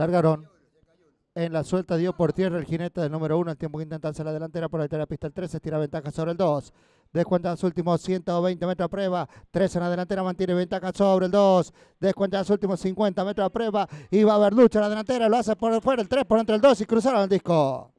Largaron. En la suelta dio por tierra el jinete del número 1. El tiempo que hacer la delantera por la la pista el 13. Estira ventaja sobre el 2. Descuenta los últimos 120 metros a prueba. 3 en la delantera, mantiene ventaja sobre el 2. Descuenta los últimos 50 metros a prueba. Y va a haber lucha en la delantera. Lo hace por fuera el 3, por entre el 2 y cruzaron el disco.